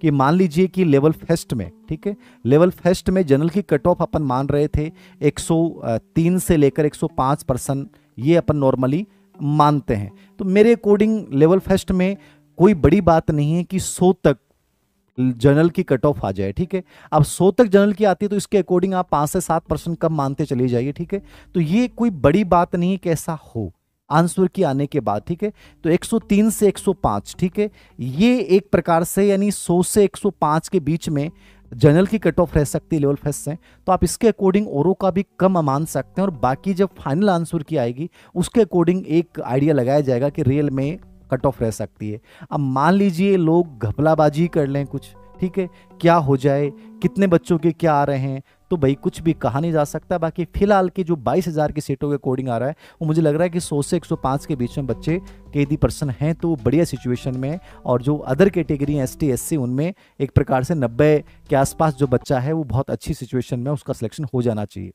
कि मान लीजिए कि लेवल फेस्ट में ठीक है लेवल फेस्ट में जनरल की कट ऑफ अपन मान रहे थे 103 से लेकर 105 परसेंट ये अपन नॉर्मली मानते हैं तो मेरे अकॉर्डिंग लेवल फेस्ट में कोई बड़ी बात नहीं है कि 100 तक जनरल की कट ऑफ आ जाए ठीक है अब 100 तक जनरल की आती है तो इसके अकॉर्डिंग आप पाँच से सात परसेंट कम मानते चले जाइए ठीक है तो ये कोई बड़ी बात नहीं कैसा हो आंसर की आने के बाद ठीक है तो 103 से 105 ठीक है ये एक प्रकार से यानी 100 से 105 के बीच में जनरल की कट ऑफ रह सकती है लेवल फेस से तो आप इसके अकॉर्डिंग ओरो का भी कम मान सकते हैं और बाकी जब फाइनल आंसर की आएगी उसके अकॉर्डिंग एक आइडिया लगाया जाएगा कि रियल में कट ऑफ रह सकती है अब मान लीजिए लोग घपलाबाजी कर लें कुछ ठीक है क्या हो जाए कितने बच्चों के क्या आ रहे हैं तो भाई कुछ भी कहा नहीं जा सकता बाकी फिलहाल की जो 22,000 की सीटों के अकॉर्डिंग आ रहा है वो मुझे लग रहा है कि 100 से 105 के बीच में बच्चे कैदी पर्सन हैं तो वो बढ़िया सिचुएशन में और जो other category T S T उनमें एक प्रकार से नब्बे के आसपास जो बच्चा है वो बहुत अच्छी सिचुएशन में उसका सिलेक्शन हो जाना चाहिए